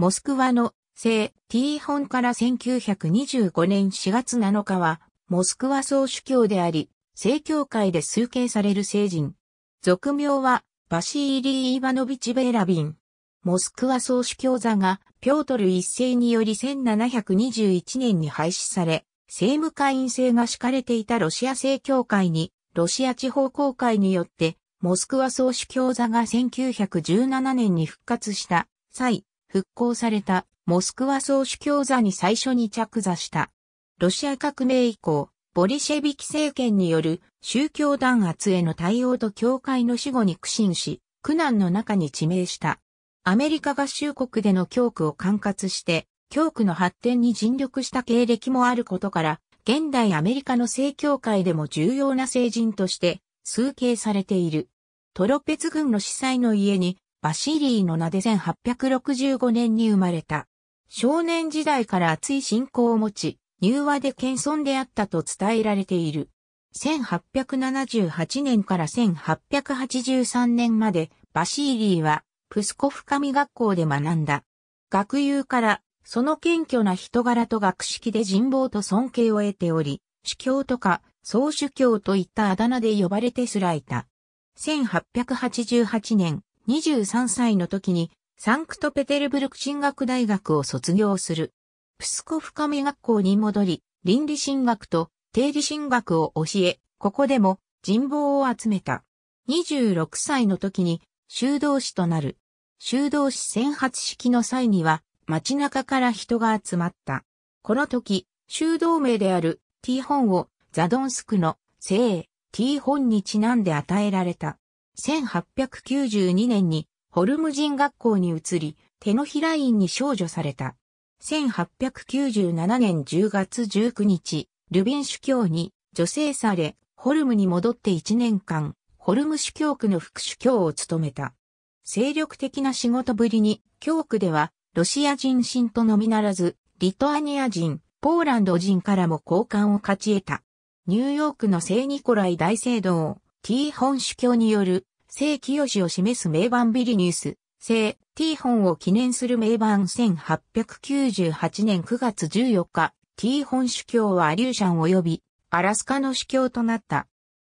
モスクワの聖 T 本から1925年4月7日は、モスクワ総主教であり、聖教会で崇敬される聖人。俗名は、バシーリー・イバノビチ・ベーラビン。モスクワ総主教座が、ピョートル一世により1721年に廃止され、政務会員制が敷かれていたロシア正教会に、ロシア地方公会によって、モスクワ総主教座が1917年に復活した際、復興されたモスクワ総主教座に最初に着座した。ロシア革命以降、ボリシェビキ政権による宗教弾圧への対応と教会の死後に苦心し、苦難の中に致命した。アメリカ合衆国での教区を管轄して、教区の発展に尽力した経歴もあることから、現代アメリカの正教会でも重要な聖人として、崇敬されている。トロペツ軍の司祭の家にバシリーの名で1865年に生まれた。少年時代から熱い信仰を持ち、入和で謙遜であったと伝えられている。1878年から1883年までバシーリーはプスコフ神学校で学んだ。学友からその謙虚な人柄と学識で人望と尊敬を得ており、主教とか総主教といったあだ名で呼ばれてすらいた。1888年、23歳の時にサンクトペテルブルク進学大学を卒業する。プスコフ神学校に戻り、倫理神学と定理神学を教え、ここでも人望を集めた。26歳の時に修道士となる。修道士選発式の際には街中から人が集まった。この時、修道名である T 本をザドンスクの聖 T 本にちなんで与えられた。1892年にホルム人学校に移り、手のひら院に少女された。1897年10月19日、ルビン主教に女性され、ホルムに戻って1年間、ホルム主教区の副主教を務めた。精力的な仕事ぶりに、教区では、ロシア人信徒のみならず、リトアニア人、ポーランド人からも好感を勝ち得た。ニューヨークの聖ニコライ大聖堂、ティーホン主教による聖清を示す名盤ビリニュース、聖ティーホンを記念する名盤1898年9月14日、ティーホン主教はアリューシャン及びアラスカの主教となった。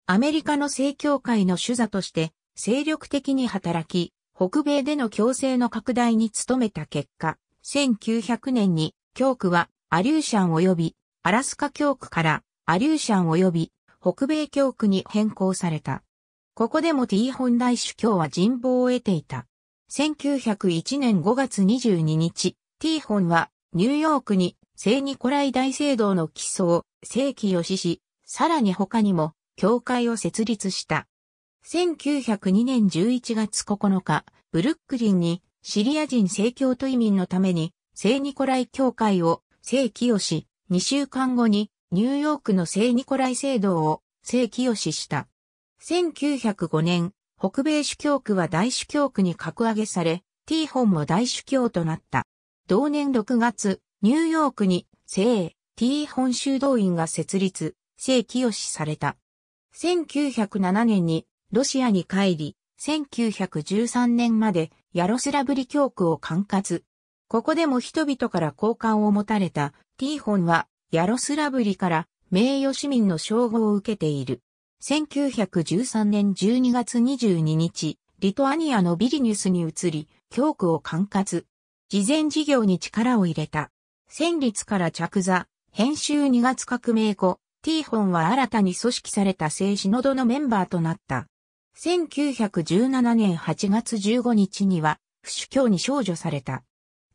アメリカの聖教会の主座として精力的に働き、北米での共生の拡大に努めた結果、1900年に教区はアリューシャン及びアラスカ教区からアリューシャン及び北米教区に変更された。ここでも T 本大主教は人望を得ていた。1901年5月22日、T 本はニューヨークに聖ニコライ大聖堂の基礎を正規を死し、さらに他にも教会を設立した。1902年11月9日、ブルックリンにシリア人聖教徒移民のために聖ニコライ教会を正規をし、2週間後にニューヨークの聖ニコライ聖堂を正規を死した。1905年、北米主教区は大主教区に格上げされ、ティーホンも大主教となった。同年6月、ニューヨークに、聖、ティーホン修道院が設立、聖清された。1907年に、ロシアに帰り、1913年まで、ヤロスラブリ教区を管轄。ここでも人々から好感を持たれた、ティーホンは、ヤロスラブリから、名誉市民の称号を受けている。1913年12月22日、リトアニアのビリニュスに移り、教区を管轄。事前事業に力を入れた。戦律から着座、編集2月革命後、ティーホンは新たに組織された聖シノドのメンバーとなった。1917年8月15日には、不主教に少女された。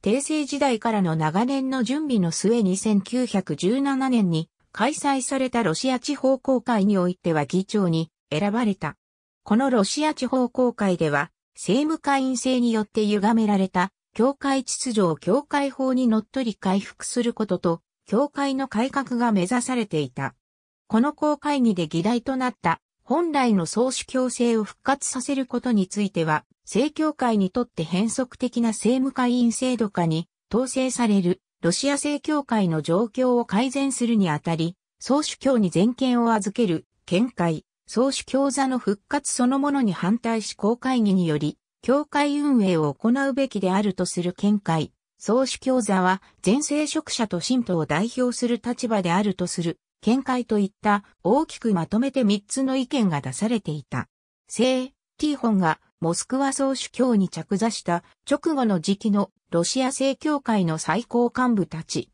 帝政時代からの長年の準備の末に1917年に開催されたロシア地方公会においては議長に選ばれた。このロシア地方公会では、政務会員制によって歪められた、教会秩序を教会法にのっとり回復することと、教会の改革が目指されていた。この公会議で議題となった、本来の総主教制を復活させることについては、正教会にとって変則的な政務会員制度化に統制されるロシア正教会の状況を改善するにあたり、総主教に全権を預ける、見解、総主教座の復活そのものに反対し公会議により、教会運営を行うべきであるとする見解、総主教座は全聖職者と信徒を代表する立場であるとする見解といった大きくまとめて3つの意見が出されていた。聖、ティーホンがモスクワ総主教に着座した直後の時期のロシア正教会の最高幹部たち。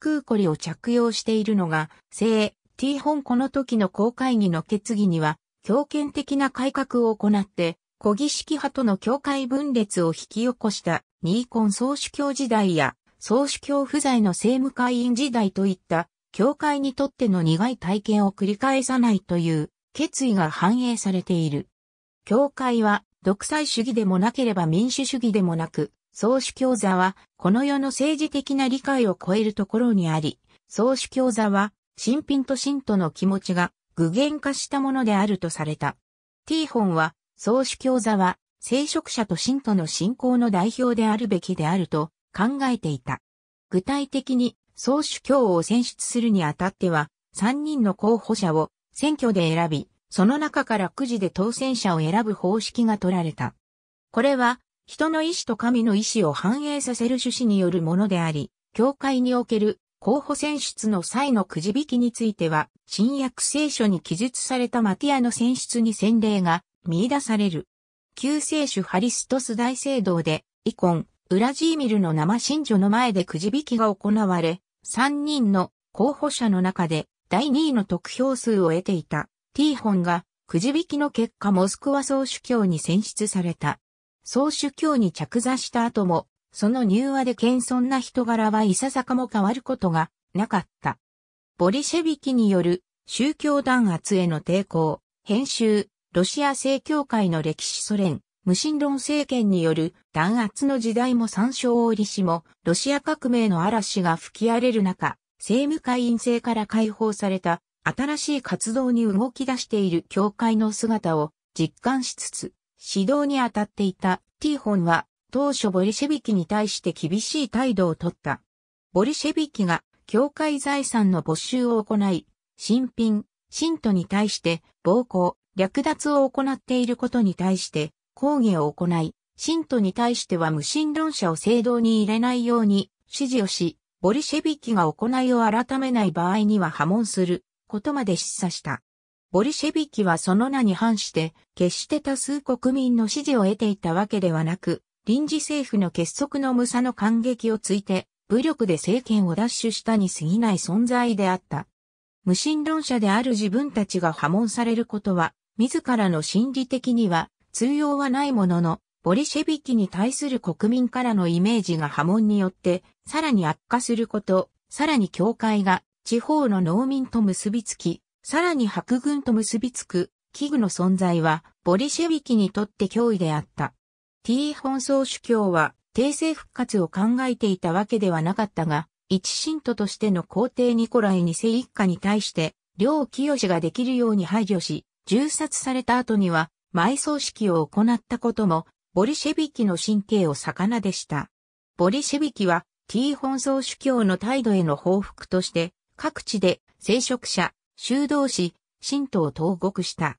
クーコリを着用しているのが、聖、ティーホンこの時の公会議の決議には、強権的な改革を行って、古儀式派との教会分裂を引き起こしたニーコン総主教時代や総主教不在の政務会員時代といった教会にとっての苦い体験を繰り返さないという決意が反映されている。教会は独裁主義でもなければ民主主義でもなく、総主教座はこの世の政治的な理解を超えるところにあり、総主教座は新品と信徒の気持ちが具現化したものであるとされた。ティーホンは総主教座は聖職者と信徒の信仰の代表であるべきであると考えていた。具体的に総主教を選出するにあたっては3人の候補者を選挙で選び、その中からくじで当選者を選ぶ方式が取られた。これは、人の意志と神の意志を反映させる趣旨によるものであり、教会における候補選出の際のくじ引きについては、新約聖書に記述されたマティアの選出に洗礼が見出される。旧聖主ハリストス大聖堂で、イコン、ウラジーミルの生信女の前でくじ引きが行われ、3人の候補者の中で第2位の得票数を得ていた。ティーホンがくじ引きの結果モスクワ総主教に選出された。総主教に着座した後も、その入和で謙遜な人柄はいささかも変わることがなかった。ボリシェビキによる宗教弾圧への抵抗、編集、ロシア正教会の歴史ソ連、無神論政権による弾圧の時代も参照を折しも、ロシア革命の嵐が吹き荒れる中、政務会員制から解放された新しい活動に動き出している教会の姿を実感しつつ、指導に当たっていたティーホンは当初ボリシェビキに対して厳しい態度をとった。ボリシェビキが教会財産の没収を行い、新品、信徒に対して暴行、略奪を行っていることに対して抗議を行い、信徒に対しては無神論者を聖堂に入れないように指示をし、ボリシェビキが行いを改めない場合には破門することまで示唆した。ボリシェビキはその名に反して、決して多数国民の支持を得ていたわけではなく、臨時政府の結束の無差の感激をついて、武力で政権を奪取したに過ぎない存在であった。無神論者である自分たちが破門されることは、自らの心理的には通用はないものの、ボリシェビキに対する国民からのイメージが破門によって、さらに悪化すること、さらに教会が地方の農民と結びつき、さらに白軍と結びつく、器具の存在は、ボリシェビキにとって脅威であった。T 本草主教は、帝政復活を考えていたわけではなかったが、一信徒としての皇帝ニコライ二世一家に対して、両清ができるように配慮し、銃殺された後には、埋葬式を行ったことも、ボリシェビキの神経を逆なでした。ボリシェビキは、T 本草主教の態度への報復として、各地で聖職者、修道士、神徒を投獄した。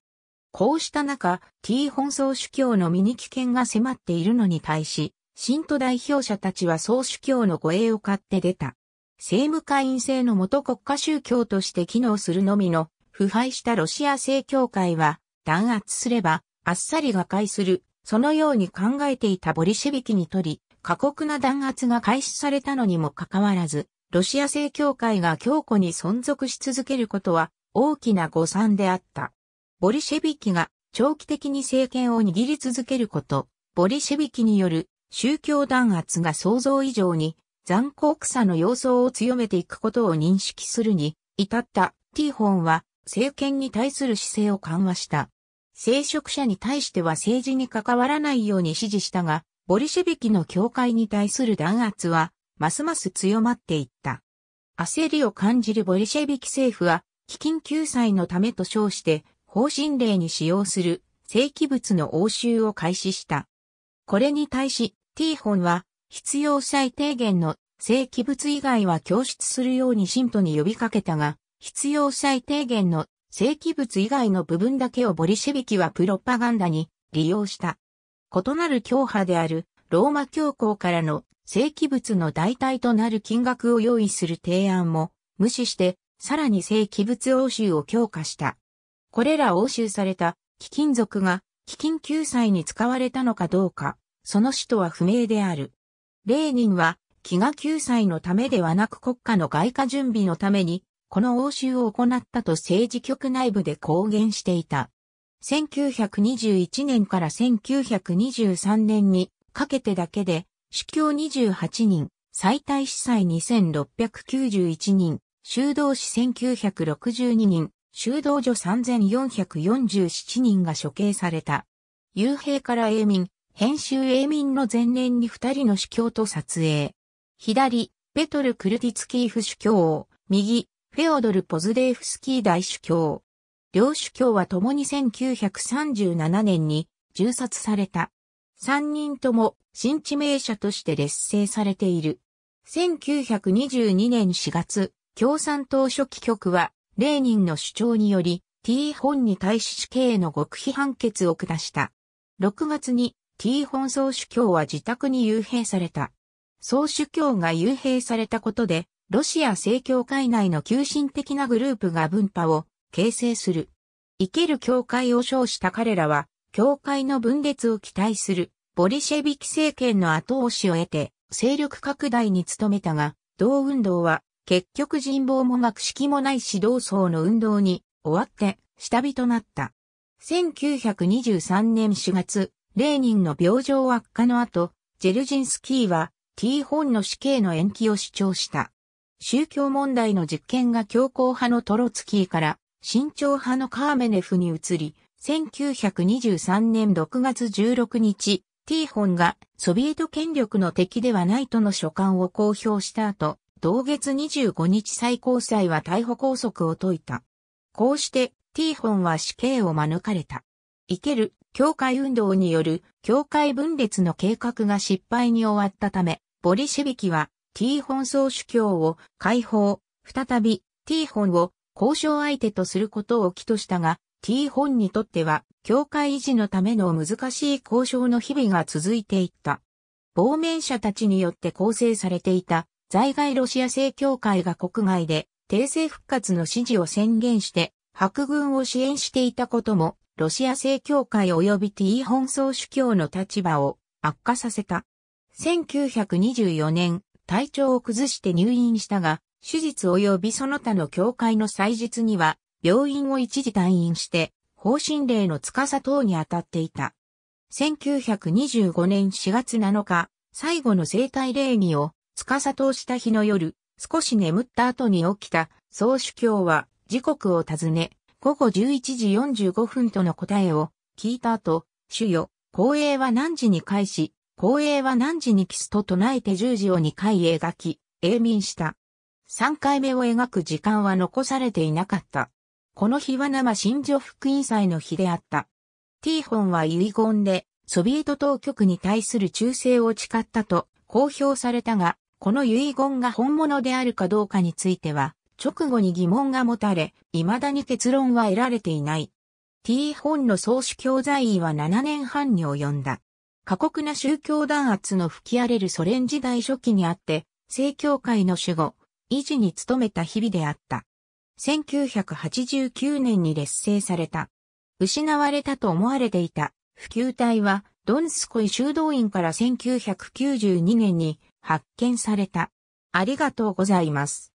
こうした中、T 本総主教の身に危険が迫っているのに対し、信徒代表者たちは総主教の護衛を買って出た。政務会員制の元国家宗教として機能するのみの腐敗したロシア正教会は弾圧すればあっさり瓦解する、そのように考えていたボリシェビキにとり、過酷な弾圧が開始されたのにもかかわらず、ロシア正教会が強固に存続し続けることは大きな誤算であった。ボリシェビキが長期的に政権を握り続けること、ボリシェビキによる宗教弾圧が想像以上に残酷さの様相を強めていくことを認識するに至ったティーホンは政権に対する姿勢を緩和した。聖職者に対しては政治に関わらないように指示したが、ボリシェビキの教会に対する弾圧はますます強まっていった。焦りを感じるボリシェビキ政府は、基金救済のためと称して、方針令に使用する正規物の押収を開始した。これに対し、ティーホンは、必要最低限の正規物以外は供出するように信徒に呼びかけたが、必要最低限の正規物以外の部分だけをボリシェビキはプロパガンダに利用した。異なる教派であるローマ教皇からの正規物の代替となる金額を用意する提案も無視して、さらに正規物押収を強化した。これら押収された貴金属が貴金救済に使われたのかどうか、その使途は不明である。レーニンは、飢餓救済のためではなく国家の外貨準備のために、この応酬を行ったと政治局内部で公言していた。1921年から1923年にかけてだけで司教28人、最大司祭2691人、修道士1962人、修道女3447人が処刑された。幽閉から永民、編集永民の前年に二人の司教と撮影。左、ペトル・クルティツキーフ主教王、右、フェオドル・ポズデーフスキー大主教。両主教は共に1937年に銃殺された。三人とも新地名社として劣勢されている。1922年4月、共産党初期局は、レーニンの主張により、T 本に対し死刑の極秘判決を下した。6月に T 本総主教は自宅に幽閉された。総主教が幽閉されたことで、ロシア正教会内の急進的なグループが分派を形成する。生ける教会を称した彼らは、教会の分裂を期待するボリシェビキ政権の後押しを得て、勢力拡大に努めたが、同運動は、結局人望も学識もない指導層の運動に、終わって、下火となった。1923年4月、レーニンの病状悪化の後、ジェルジンスキーは、T 本の死刑の延期を主張した。宗教問題の実験が強硬派のトロツキーから、慎重派のカーメネフに移り、1923年6月16日、ティーホンがソビエト権力の敵ではないとの書簡を公表した後、同月25日最高裁は逮捕拘束を解いた。こうしてティーホンは死刑を免れた。生ける教会運動による教会分裂の計画が失敗に終わったため、ボリシェビキはティーホン総主教を解放、再びティーホンを交渉相手とすることを起としたが、T 本にとっては、教会維持のための難しい交渉の日々が続いていった。亡命者たちによって構成されていた在外ロシア正教会が国外で帝政復活の支持を宣言して白軍を支援していたこともロシア正教会及び T 本総主教の立場を悪化させた。1924年、体調を崩して入院したが、手術及びその他の教会の祭日には病院を一時退院して、方針令の司等に当たっていた。1925年4月7日、最後の生体礼儀を司とした日の夜、少し眠った後に起きた総主教は時刻を尋ね、午後11時45分との答えを聞いた後、主よ、公営は何時に返し、公営は何時にキスと唱えて十字を2回描き、永眠した。3回目を描く時間は残されていなかった。この日は生新女福音祭の日であった。ティーホンは遺言で、ソビエト当局に対する忠誠を誓ったと公表されたが、この遺言が本物であるかどうかについては、直後に疑問が持たれ、未だに結論は得られていない。T 本の総主教在位は7年半に及んだ。過酷な宗教弾圧の吹き荒れるソ連時代初期にあって、正教会の守護、維持に努めた日々であった。1989年に劣勢された。失われたと思われていた普及隊はドンスコイ修道院から1992年に発見された。ありがとうございます。